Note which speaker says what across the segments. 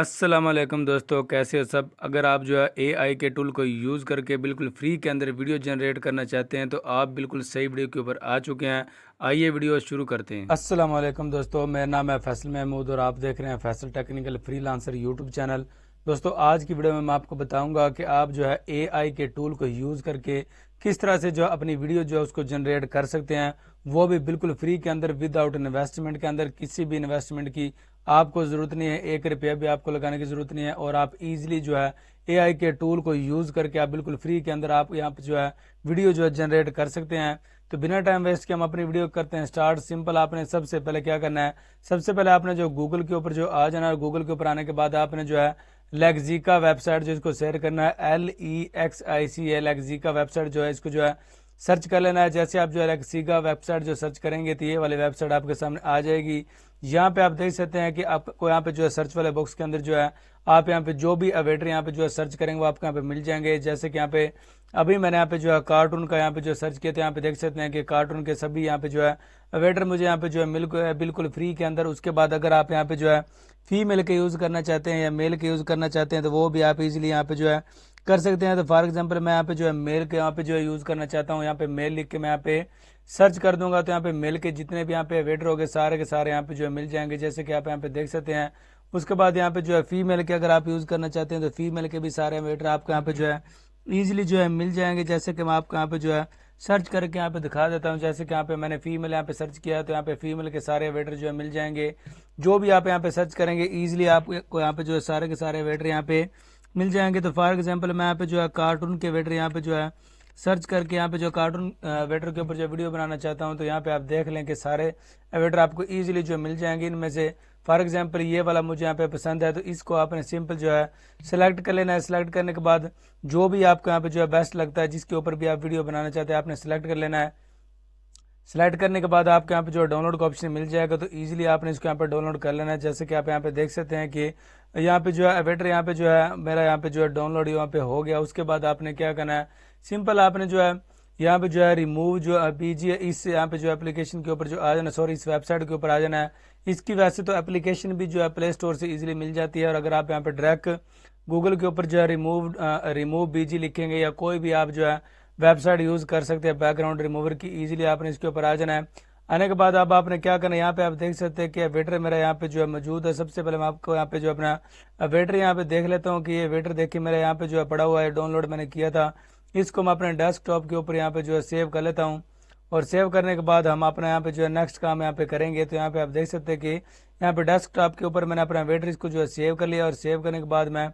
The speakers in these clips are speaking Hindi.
Speaker 1: असलम दोस्तों कैसे हो सब अगर आप जो है एआई के टूल को यूज़ करके बिल्कुल फ्री के अंदर वीडियो जनरेट करना चाहते हैं तो आप बिल्कुल सही वीडियो के ऊपर आ चुके हैं आइए वीडियो शुरू करते हैं असलम दोस्तों मेरा नाम है फैसल महमूद और आप देख रहे हैं Faisal technical free YouTube channel दोस्तों आज की वीडियो में मैं आपको बताऊंगा कि आप जो है एआई के टूल को यूज़ करके किस तरह से जो है अपनी वीडियो जो है उसको जनरेट कर सकते हैं वो भी बिल्कुल फ्री के अंदर विदाउट इन्वेस्टमेंट के अंदर किसी भी इन्वेस्टमेंट की आपको ज़रूरत नहीं है एक रुपया भी आपको लगाने की ज़रूरत नहीं है और आप इजिली जो है एआई के टूल को यूज़ करके आप बिल्कुल फ्री के अंदर आप यहाँ पर जो है वीडियो जो है जनरेट कर सकते हैं तो बिना टाइम वेस्ट के हम अपनी वीडियो करते हैं स्टार्ट सिंपल आपने सबसे पहले क्या करना है सबसे पहले आपने जो गूगल के ऊपर जो आ जाना है गूगल के ऊपर आने के बाद आपने जो है लेगजी का वेबसाइट जो इसको शेयर करना है एल ई एक्स आई सी ए लेगजी का वेबसाइट जो है इसको जो है सर्च कर लेना है जैसे आप जो है लेगजी का वेबसाइट जो सर्च करेंगे तो ये वाली वेबसाइट आपके सामने आ जाएगी यहाँ पे आप देख सकते हैं कि आपको यहाँ पे जो है सर्च वाले बॉक्स के अंदर जो है आप यहाँ पे जो भी अवेटर यहाँ पे जो है सर्च करेंगे वो आपको यहाँ पे मिल जाएंगे जैसे कि यहाँ पे अभी मैंने यहाँ पे जो है कार्टून का यहाँ पे जो सर्च किया तो यहाँ पे देख सकते हैं कि कार्टून के सभी यहाँ पे जो है अवेटर मुझे यहाँ पे जो है बिल्कुल फ्री के अंदर उसके बाद अगर आप यहाँ पे जो है फीमेल के यूज़ करना चाहते हैं या मेल के यूज़ करना चाहते हैं तो वो भी आप इजिली यहाँ पे जो है कर सकते हैं तो फॉर एग्जाम्पल मैं यहाँ पे जो है मेल के यहाँ पे जो है यूज करना चाहता हूँ यहाँ पे मेल लिख के मैं यहाँ पे सर्च कर दूंगा तो यहाँ पे मेल के जितने भी यहाँ पे वेटर हो गए सारे के सारे यहाँ पे जो है मिल जाएंगे जैसे कि आप यहाँ पे देख सकते हैं उसके बाद यहाँ पे जो है फीमेल के अगर आप यूज करना चाहते हैं तो फीमेल के भी सारे वेटर आपको यहाँ पे जो है ईजिली जो है मिल जाएंगे जैसे कि मैं आपको यहाँ पे जो है सर्च करके यहाँ पे दिखा देता हूँ जैसे कि यहाँ पे मैंने फीमेल यहाँ पे सर्च किया तो यहाँ पे फीमेल के सारे वेटर जो है मिल जाएंगे जो भी आप यहाँ पे सर्च करेंगे ईजिली आपको यहाँ पे जो है सारे के सारे वेटर यहाँ पे मिल जाएंगे तो फॉर एग्जाम्पल मैं यहाँ पे जो है कार्टून के वेटर यहाँ पे जो है सर्च करके यहाँ पे जो कार्टून वेटर के ऊपर जो वीडियो बनाना चाहता हूँ तो यहाँ पे आप देख लें कि सारे वेटर आपको ईजिली जो मिल जाएंगे इनमें से फॉर एग्जाम्पल ये वाला मुझे यहाँ पे पसंद है तो इसको आपने सिंपल जो है सिलेक्ट कर लेना है सिलेक्ट करने के बाद जो भी आपको यहाँ पे जो है बेस्ट लगता है जिसके ऊपर भी आप वीडियो बनाना चाहते हैं आपने सेलेक्ट कर लेना है सिलेक्ट करने के बाद आपके यहाँ पे जो डाउनलोड का ऑप्शन मिल जाएगा तो इजीली आपने इसको यहाँ पे डाउनलोड कर लेना है जैसे कि आप यहाँ पे देख सकते हैं कि यहाँ पे जो है एवेटर यहाँ पे जो है मेरा यहाँ पे जो है डाउनलोड यहाँ पे हो गया उसके बाद आपने क्या करना है सिंपल आपने जो है यहाँ पे जो है रिमूव जो पीजी है इस यहाँ पे जो एप्लीकेशन के ऊपर जो आ जाना सॉरी इस वेबसाइट के ऊपर आ जाना है इसकी वजह से तो एप्लीकेशन भी जो है प्ले स्टोर से इजिली मिल जाती है और अगर आप यहाँ पे डायरेक्ट गूगल के ऊपर जो है रिमूव रिमूव बीजी लिखेंगे या कोई भी आप जो है वेबसाइट यूज कर सकते हैं बैकग्राउंड रिमूवर की इजीली आपने इसके ऊपर आ जाना है आने के बाद अब आपने क्या करना है यहाँ पे आप देख सकते हैं कि वेटर मेरा यहाँ पे जो है मौजूद है सबसे पहले मैं आपको यहाँ पे जो अपना वेटर यहाँ पे देख लेता हूँ कि ये वेटर देखिए मेरा यहाँ पे जो है पड़ा हुआ है डाउनलोड मैंने किया था इसको मैं अपने डेस्कटॉप के ऊपर यहाँ पे जो है सेव कर लेता हूँ और सेव करने के बाद हम अपना यहाँ पे जो है नेक्स्ट काम यहाँ पे करेंगे तो यहाँ पे आप देख सकते हैं कि यहाँ पे डेस्कटॉप के ऊपर मैंने अपना वेटर इसको जो है सेव कर लिया और सेव करने के बाद मैं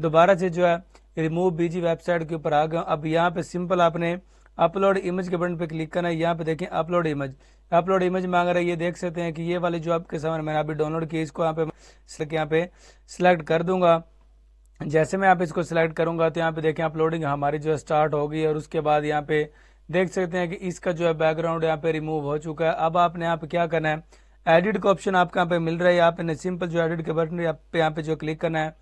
Speaker 1: दोबारा से जो है रिमूव बीजी वेबसाइट के ऊपर आ गए अब यहाँ पे सिंपल आपने अपलोड इमेज के बटन पे क्लिक करना है यहाँ पे देखें अपलोड इमेज अपलोड इमेज मांग रहा है ये देख सकते हैं कि ये वाले जो आपके सामने मैंने अभी डाउनलोड किया इसको यहाँ पे यहाँ पे सिलेक्ट कर दूंगा जैसे मैं आप इसको सिलेक्ट करूंगा तो यहाँ पे देखें अपलोडिंग हमारी जो स्टार्ट होगी और उसके बाद यहाँ पे देख सकते हैं कि इसका जो है बैकग्राउंड यहाँ पे रिमूव हो चुका है अब आपने यहाँ पे क्या करना है एडिट का ऑप्शन आपके यहाँ पे मिल रहा है आपने सिंपल जो एडिट के बटन पे यहाँ पे जो क्लिक करना है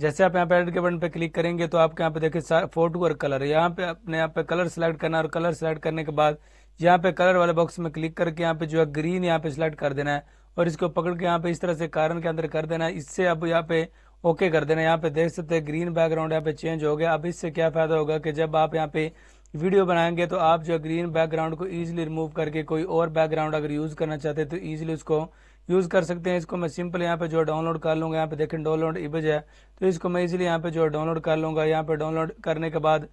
Speaker 1: जैसे आप यहाँ पे एड के बटन पे क्लिक करेंगे तो आप यहाँ पे देखिए फोटो और कलर यहाँ पे अपने यहाँ पे कलर सेलेक्ट करना और कलर सेलेक्ट करने के बाद यहाँ पे कलर वाले बॉक्स में क्लिक करके यहाँ पे जो है ग्रीन यहाँ पे सिलेक्ट कर देना है और इसको पकड़ के यहाँ पे इस तरह से कारण के अंदर कर देना है इससे अब यहाँ पे ओके कर देना यहाँ पे देख सकते हैं ग्रीन बैकग्राउंड यहाँ पे चेंज हो गया अब इससे क्या फायदा होगा कि जब आप यहाँ पे वीडियो बनाएंगे तो आप जो ग्रीन बैकग्राउंड को इजिली रिमूव करके कोई और बैकग्राउंड अगर यूज करना चाहते हैं तो ईजिली उसको यूज़ कर सकते हैं इसको मैं सिंपल यहाँ पे जो है डाउनलोड कर लूँगा यहाँ पे देखें डाउनलोड इमेज है तो इसको मैं इजीली यहाँ पे जो है डाउनलोड कर लूँगा यहाँ पे डाउनलोड करने के बाद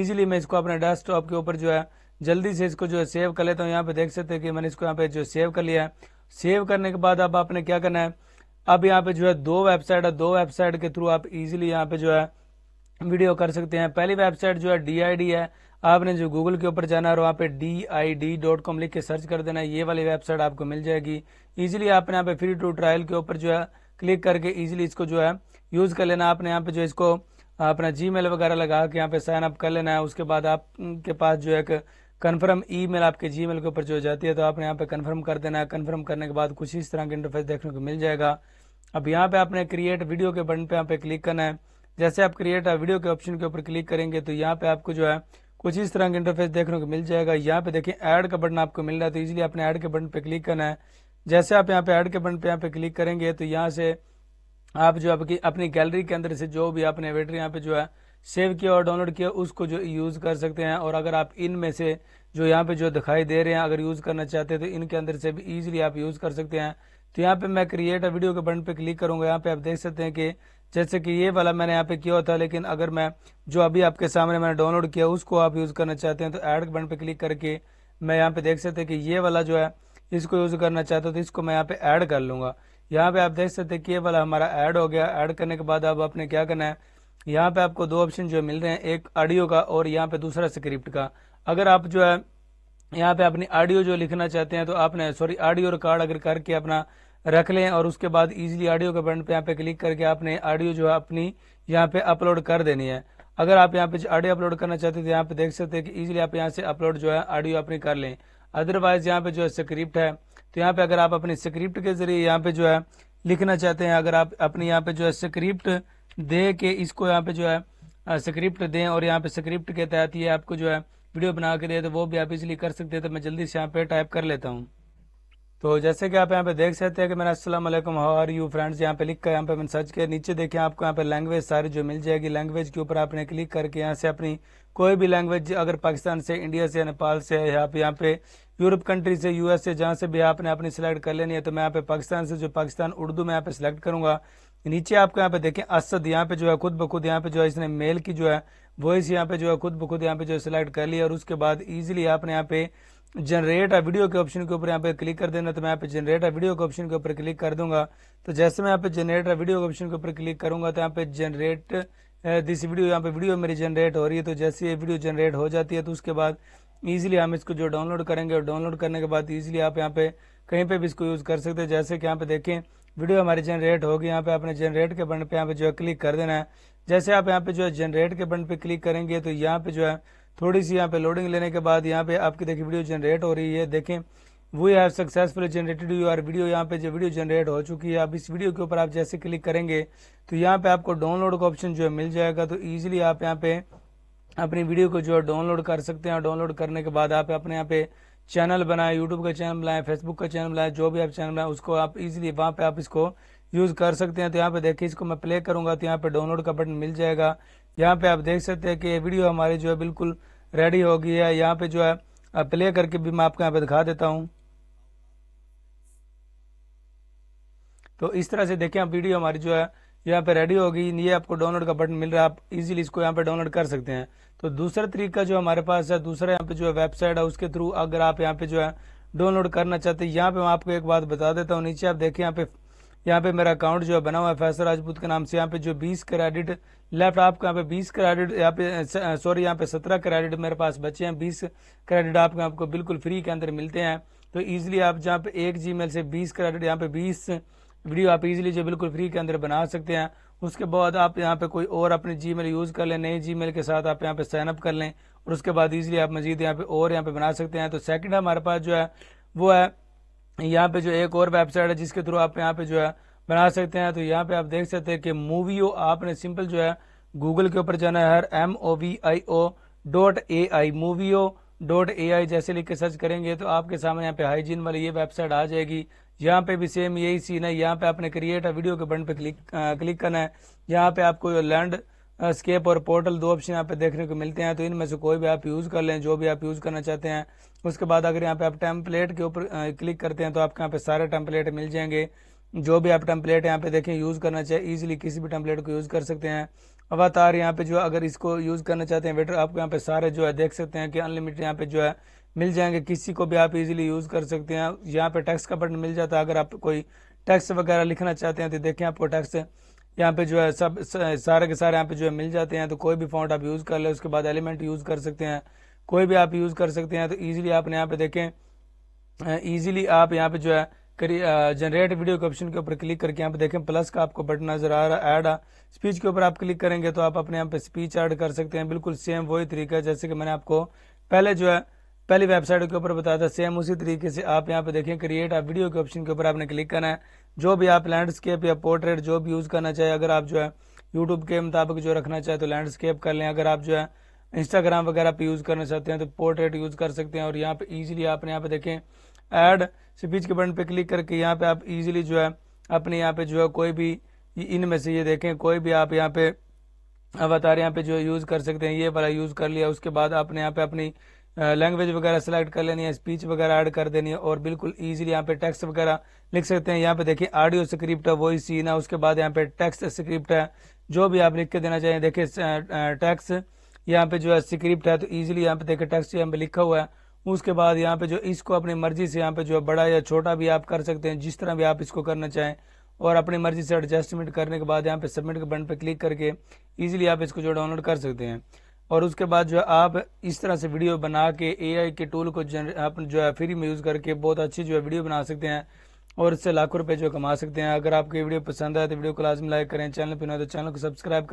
Speaker 1: इजीली मैं इसको अपने डेस्कटॉप के ऊपर जो है जल्दी से इसको जो है सेव कर लेता हूँ यहाँ पे देख सकते हैं कि मैंने इसको यहाँ पे जो सेव कर लिया है सेव करने के बाद अब आपने क्या करना है अब यहाँ पे जो है दो वेबसाइट है दो वेबसाइट के थ्रू आप इजिली यहाँ पे जो है वीडियो कर सकते हैं पहली वेबसाइट जो है डी है आपने जो गूगल के ऊपर जाना है और वहाँ पे D I D dot com लिख के सर्च कर देना है ये वाली वेबसाइट आपको मिल जाएगी इजीली आपने यहाँ पे फ्री टू ट्रायल के ऊपर जो है क्लिक करके इजीली इसको जो है यूज़ कर लेना आपने यहाँ पे जो इसको अपना जी वगैरह लगा के यहाँ पे साइन अप कर लेना है उसके बाद आपके पास जो है कन्फर्म ई आपके जी के ऊपर जो जाती है तो आपने यहाँ पे कन्फर्म कर देना है कन्फर्म करने के बाद कुछ इस तरह का इंटरफेस देखने को मिल जाएगा अब यहाँ पे आपने क्रिएट वीडियो के बटन पे यहाँ पे क्लिक करना है जैसे आप क्रिएट अ वीडियो के ऑप्शन के ऊपर क्लिक करेंगे तो यहाँ पे आपको जो है कुछ इस तरह का इंटरफेस देखने को मिल जाएगा यहाँ पे देखिए ऐड का बटन आपको मिल रहा है तो इजीली आपने ऐड के बटन पे क्लिक करना है जैसे आप यहाँ पे ऐड के बटन पे यहाँ पे क्लिक करेंगे तो यहाँ से आप जो आपकी अपनी गैलरी के अंदर से जो भी आपने वेटर यहाँ पे जो है सेव किया और डाउनलोड किया उसको जो यूज़ कर सकते हैं और अगर आप इनमें से जो यहाँ पे जो दिखाई दे रहे हैं अगर यूज़ करना चाहते हैं तो इनके अंदर से भी इजिली आप यूज़ कर सकते हैं तो यहाँ पे मैं क्रिएट वीडियो के बटन पे क्लिक करूंगा यहाँ पे आप देख सकते हैं कि जैसे कि ये वाला मैंने यहाँ पे किया होता है लेकिन अगर मैं जो अभी आपके सामने मैंने डाउनलोड किया उसको आप यूज़ करना चाहते हैं तो ऐड बटन पे क्लिक करके मैं यहाँ पे देख सकते हैं कि ये वाला जो है इसको यूज़ करना चाहता हूँ तो इसको मैं यहाँ पे ऐड कर लूँगा यहाँ पे आप देख सकते हैं कि ये वाला हमारा ऐड हो गया ऐड करने के बाद अब आपने क्या करना है यहाँ पे आपको दो ऑप्शन जो मिल रहे हैं एक ऑडियो का और यहाँ पे दूसरा स्क्रिप्ट का अगर आप जो है यहाँ पे अपनी ऑडियो जो लिखना चाहते हैं तो आपने सॉरी ऑडियो रिकॉर्ड अगर करके अपना रख लें और उसके बाद इजीली ऑडियो के बटन पे यहाँ पे क्लिक करके आपने ऑडियो जो है अपनी यहाँ पे अपलोड कर देनी है अगर आप यहाँ पे ऑडियो अपलोड करना चाहते हैं तो यहाँ पे देख सकते हैं कि इजीली आप यहाँ से अपलोड जो है ऑडियो अपनी कर लें अदरवाइज यहाँ पे जो है स्क्रिप्ट है तो यहाँ पे अगर आप अपनी स्क्रिप्ट के जरिए यहाँ पे जो है लिखना चाहते हैं अगर आप अपनी यहाँ पे जो है स्क्रिप्ट दे के इसको यहाँ पे जो है स्क्रिप्ट दें और यहाँ पे स्क्रिप्ट के तहत ये आपको जो है वीडियो बना के दे तो वो भी आप इजिली कर सकते हैं तो मैं जल्दी से यहाँ पे टाइप कर लेता हूँ तो जैसे कि आप यहाँ पे देख सकते हैं कि मैंने असल हाउ आर यू फ्रेंड्स यहाँ पे लिख कर यहाँ पे मैंने सर्च किया नीचे देखें आपको यहाँ पे लैंग्वेज सारी जो मिल जाएगी लैंग्वेज के ऊपर आपने क्लिक करके यहाँ से अपनी कोई भी लैंग्वेज अगर पाकिस्तान से इंडिया से नेपाल से या आप यहाँ पे यूरोप कंट्री से यूएस से जहाँ से भी आपने अपनी सिलेक्ट कर लेनी है तो मैं यहाँ पे पाकिस्तान से जो पाकिस्तान उर्दू में यहाँ पे सिलेक्ट करूंगा नीचे आपको यहाँ पे देखें असद यहाँ पे जो है खुद ब खुद यहाँ पे जो है इसने मेल की जो है वॉइस यहाँ पे जो है खुद ब खुद यहाँ पे जो है सिलेक्ट कर लिया और उसके बाद ईजिली आपने यहाँ पे जनरेट आ वीडियो के ऑप्शन के ऊपर यहाँ पे क्लिक कर देना तो मैं यहाँ पे जनरेट आ वीडियो के ऑप्शन के ऊपर क्लिक कर दूंगा तो जैसे मैं यहाँ पे जनरेट आ वीडियो के ऑप्शन के ऊपर क्लिक करूंगा तो यहाँ पे जनरेट दिस वीडियो यहाँ पे वीडियो मेरी जनरेट हो रही है तो जैसे ये वीडियो जनरेट हो जाती है तो उसके बाद ईजिली हम इसको जो डाउनलोड करेंगे और डाउनलोड करने के बाद ईजिली आप यहाँ पे कहीं पे भी इसको यूज कर सकते हैं जैसे कि यहाँ पे देखें वीडियो हमारी जनरेट होगी यहाँ पे आपने जनरेट के बटन पे यहाँ पे जो है क्लिक कर देना है जैसे आप यहाँ पे जो है जनरेट के बटन पे क्लिक करेंगे तो यहाँ पे जो है थोड़ी सी यहाँ पे लोडिंग लेने के बाद यहाँ पे आपकी देखिए वीडियो जनरेट हो रही है देखें we have successfully generated your video यहाँ पे जो वीडियो जनरेट हो चुकी है अब इस वीडियो के ऊपर आप जैसे क्लिक करेंगे तो यहाँ पे आपको डाउनलोड का ऑप्शन जो है मिल जाएगा तो ईजिली आप यहाँ पे अपनी वीडियो को जो है डाउनलोड कर सकते हैं डाउनलोड करने के बाद आप अपने यहाँ पे चैनल बनाए यूट्यूब का चैनल बनाए फेसबुक का चैनल बनाए जो भी आप चैनल बनाए उसको आप इजिली वहाँ पे आप इसको यूज कर सकते हैं तो यहाँ पे देखिए इसको मैं प्ले करूंगा तो यहाँ पे डाउनलोड का बटन मिल जाएगा यहाँ पे आप देख सकते हैं कि ये वीडियो हमारी जो है बिल्कुल रेडी हो गई है यहाँ पे जो है प्ले करके भी मैं आपको यहाँ पे दिखा देता हूँ तो इस तरह से देखें आप वीडियो हमारी जो है यहाँ पे रेडी होगी ये आपको डाउनलोड का बटन मिल रहा है आप इजीली इसको यहाँ पे डाउनलोड कर सकते हैं तो दूसरा तरीका जो हमारे पास है दूसरा यहाँ पे जो है वेबसाइट है उसके थ्रू अगर आप यहाँ पे जो है डाउनलोड करना चाहते हैं यहाँ पे मैं आपको एक बात बता देता हूँ नीचे आप देखें यहाँ पे यहाँ पे मेरा अकाउंट जो है बना हुआ है फैसल राजपूत के नाम से यहाँ पे जो 20 क्रेडिट लेफ्ट आपके यहाँ पे 20 क्रेडिट यहाँ पे सॉरी यहाँ पे 17 क्रेडिट मेरे पास बचे हैं 20 क्रेडिट आपके आपको बिल्कुल फ्री के अंदर मिलते हैं तो ईजिली आप जहाँ पे एक जी से बीस क्रेडिट यहाँ पे बीस वीडियो आप इजीली जो बिल्कुल फ्री के अंदर बना सकते हैं उसके बाद आप यहाँ पे कोई और अपने जी मेल यूज़ कर लें नए जी मेल के साथ आप यहाँ पे साइनअप कर लें और उसके बाद ईजिली आप मजीद यहाँ पे और यहाँ पे बना सकते हैं तो सेकेंड हमारे पास जो है वो है यहाँ पे जो एक और वेबसाइट है जिसके थ्रू आप यहाँ पे जो है बना सकते हैं तो यहाँ पे आप देख सकते हैं कि मूवीओ आपने सिंपल जो है गूगल के ऊपर जाना है M O V I O dot A I movio dot A I जैसे लिख के सर्च करेंगे तो आपके सामने यहाँ पे हाइजीन वाली ये वेबसाइट आ जाएगी यहाँ पे भी सेम यही सीन है यहाँ पे आपने क्रिएट वीडियो के बटन पे क्लिक आ, क्लिक करना है यहाँ पे आपको लैंड स्केप और पोर्टल दो ऑप्शन यहाँ पे देखने को मिलते हैं तो इनमें से कोई भी आप यूज़ कर लें जो भी आप यूज़ करना चाहते हैं उसके बाद अगर यहाँ पे आप टेम्पलेट के ऊपर क्लिक करते हैं तो आपके यहाँ पे सारे टेम्पलेट मिल जाएंगे जो भी आप टेम्पलेट यहाँ पे देखें यूज़ करना चाहिए ईजिली किसी भी टेम्पलेट को यूज़ कर सकते हैं अवतार यहाँ पे जो अगर इसको यूज़ करना चाहते हैं वेटर आपको यहाँ पे सारे जो है देख सकते हैं कि अनलिमिटेड यहाँ पे जो है मिल जाएंगे किसी को भी आप इजीली यूज़ कर सकते हैं यहाँ पे टैक्स का बटन मिल जाता है अगर आप कोई टैक्स वगैरह लिखना चाहते हैं तो देखें आपको टैक्स यहाँ पे जो है सब सारे के सारे यहाँ पे जो है मिल जाते हैं तो कोई भी फॉन्ट आप यूज़ कर ले उसके बाद एलिमेंट यूज़ कर सकते हैं कोई भी आप यूज़ कर सकते हैं तो ईजिली आपने यहाँ पे देखें ईजिली आप यहाँ पे जो है जनरेट वीडियो के ऑप्शन के ऊपर क्लिक करके यहाँ पे देखें प्लस का आपको बटन नजर आ रहा है आ स्पीच के ऊपर आप क्लिक करेंगे तो आप अपने यहाँ पे स्पीच एड कर सकते हैं बिल्कुल सेम वही तरीका जैसे कि मैंने आपको पहले जो है पहली वेबसाइट के ऊपर बताया था सेम उसी तरीके से आप यहाँ पे देखें क्रिएट आप वीडियो के ऑप्शन के ऊपर आपने क्लिक करना है जो भी आप लैंडस्केप या पोर्ट्रेट जो भी यूज़ करना चाहे अगर आप जो है यूट्यूब के मुताबिक जो रखना चाहे तो लैंडस्केप कर लें अगर आप जो है इंस्टाग्राम वगैरह पे यूज़ करना चाहते हैं तो पोर्ट्रेट यूज़ कर सकते हैं और यहाँ पे ईजिली आप यहाँ पे देखें ऐड स्पीच के बटन पे क्लिक करके यहाँ पे आप ईजिली जो है अपने यहाँ पे जो है कोई भी इनमें से ये देखें कोई भी आप यहाँ पे अवतार यहाँ पे जो है यूज़ कर सकते हैं ये वाला यूज़ कर लिया उसके बाद आपने यहाँ पे अपनी लैंग्वेज वगैरह सेलेक्ट कर लेनी है स्पीच वगैरह ऐड कर देनी है और बिल्कुल ईजिली यहाँ पे टेक्स्ट वगैरह लिख सकते हैं यहाँ पे देखिए ऑडियो स्क्रिप्ट है वॉइस सीन है उसके बाद यहाँ पे टेक्स्ट स्क्रिप्ट है जो भी आप लिख के देना चाहिए देखिए टेक्स्ट यहाँ पे जो है स्क्रिप्ट है तो ईजिली यहाँ पे देखे टेक्स्ट यहाँ पे लिखा हुआ है उसके बाद यहाँ पे जो इसको अपनी मर्जी से यहाँ पे जो है बड़ा या छोटा भी आप कर सकते हैं जिस तरह भी आप इसको करना चाहें और अपनी मर्जी से एडजस्टमेंट करने के बाद यहाँ पे सबमिट के बटन पे क्लिक करके इजीली आप इसको जो डाउनलोड कर सकते हैं और उसके बाद जो है आप इस तरह से वीडियो बना के एआई के टूल को आप जो है फ्री में यूज़ करके बहुत अच्छी जो है वीडियो बना सकते हैं और इससे लाखों रुपए जो कमा सकते हैं अगर आपको ये वीडियो पसंद आए तो वीडियो को लाजम लाइक करें चैनल पर ना तो चैनल को सब्सक्राइब